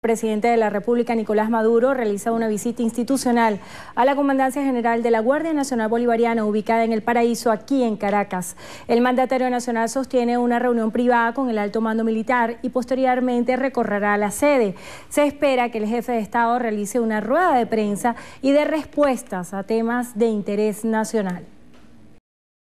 El presidente de la República, Nicolás Maduro, realiza una visita institucional a la Comandancia General de la Guardia Nacional Bolivariana, ubicada en el Paraíso, aquí en Caracas. El mandatario nacional sostiene una reunión privada con el alto mando militar y posteriormente recorrerá la sede. Se espera que el jefe de Estado realice una rueda de prensa y de respuestas a temas de interés nacional.